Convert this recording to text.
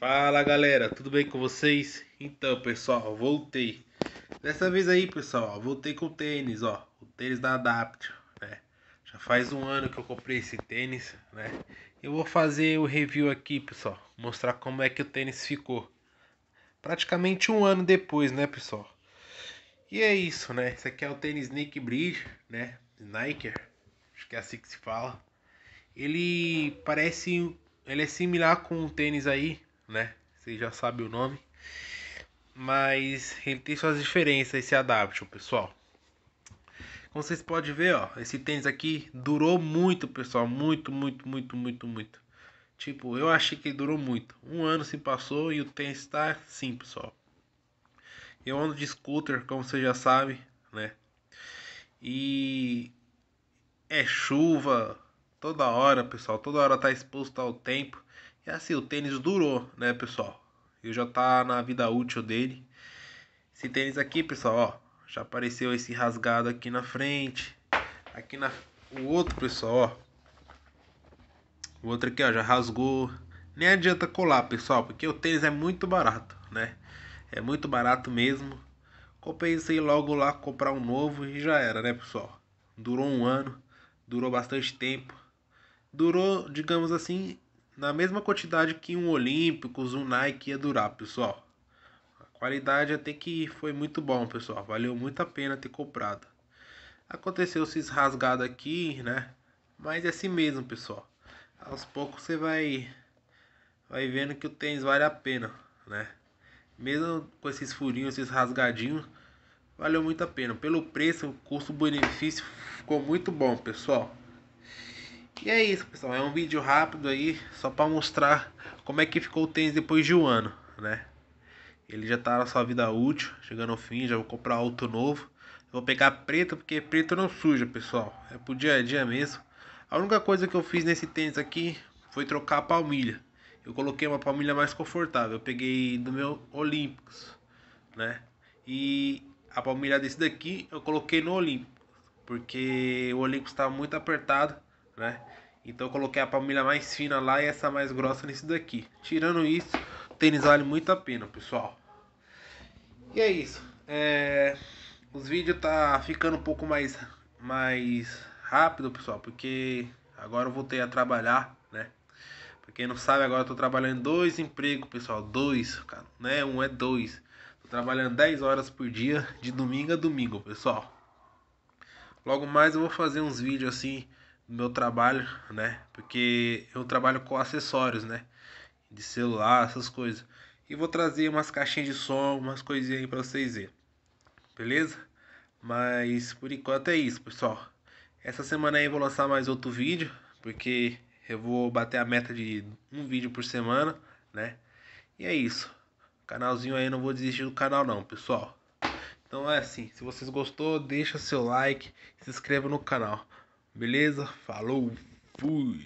Fala galera, tudo bem com vocês? Então pessoal, voltei. Dessa vez aí pessoal, voltei com o tênis, ó, o tênis da Adapt, né? Já faz um ano que eu comprei esse tênis, né? Eu vou fazer o review aqui pessoal, mostrar como é que o tênis ficou. Praticamente um ano depois, né pessoal? E é isso, né? Esse aqui é o tênis Nick Bridge, né? Nike, acho que é assim que se fala. Ele parece, ele é similar com o tênis aí né? você já sabe o nome. Mas ele tem suas diferenças esse Adaption, pessoal. Como vocês podem ver, ó, esse tênis aqui durou muito, pessoal. Muito, muito, muito, muito, muito. Tipo, eu achei que ele durou muito. Um ano se passou e o tênis está sim pessoal. Eu ando de scooter, como você já sabe né? E é chuva toda hora, pessoal. Toda hora tá exposto ao tempo. E é assim, o tênis durou, né, pessoal? e já tá na vida útil dele. Esse tênis aqui, pessoal, ó, já apareceu esse rasgado aqui na frente. Aqui na o outro, pessoal, ó. O outro aqui, ó, já rasgou. Nem adianta colar, pessoal, porque o tênis é muito barato, né? É muito barato mesmo. Compensei logo lá comprar um novo e já era, né, pessoal? Durou um ano, durou bastante tempo. Durou, digamos assim, na mesma quantidade que um Olímpicos, um Nike ia durar, pessoal. A qualidade até que foi muito bom, pessoal. Valeu muito a pena ter comprado. Aconteceu se rasgado aqui, né? Mas é assim mesmo, pessoal. Aos poucos você vai vai vendo que o tênis vale a pena, né? Mesmo com esses furinhos, esses rasgadinhos, valeu muito a pena. Pelo preço, o custo-benefício ficou muito bom, pessoal. E é isso, pessoal. É um vídeo rápido aí, só para mostrar como é que ficou o tênis depois de um ano, né? Ele já tá na sua vida útil, chegando ao fim, já vou comprar outro novo. vou pegar preto, porque preto não suja, pessoal. É pro dia a dia mesmo. A única coisa que eu fiz nesse tênis aqui foi trocar a palmilha. Eu coloquei uma palmilha mais confortável. Eu peguei do meu olympics né? E a palmilha desse daqui eu coloquei no Olímpicos. Porque o Olympus estava muito apertado né? Então coloquei a palmilha mais fina lá e essa mais grossa nesse daqui. Tirando isso, o tênis vale muito a pena, pessoal. E é isso. É... Os vídeos tá ficando um pouco mais, mais rápido, pessoal, porque agora eu voltei a trabalhar, né? Pra quem não sabe, agora eu tô trabalhando dois empregos, pessoal. Dois, cara. Não é um, é dois. Tô trabalhando 10 horas por dia, de domingo a domingo, pessoal. Logo mais eu vou fazer uns vídeos assim meu trabalho, né? Porque eu trabalho com acessórios, né? De celular, essas coisas. E vou trazer umas caixinhas de som, umas coisinhas aí pra vocês verem. Beleza? Mas por enquanto é isso, pessoal. Essa semana aí eu vou lançar mais outro vídeo, porque eu vou bater a meta de um vídeo por semana, né? E é isso. Canalzinho aí, não vou desistir do canal não, pessoal. Então é assim, se vocês gostou, deixa seu like, se inscreva no canal. Beleza? Falou, fui!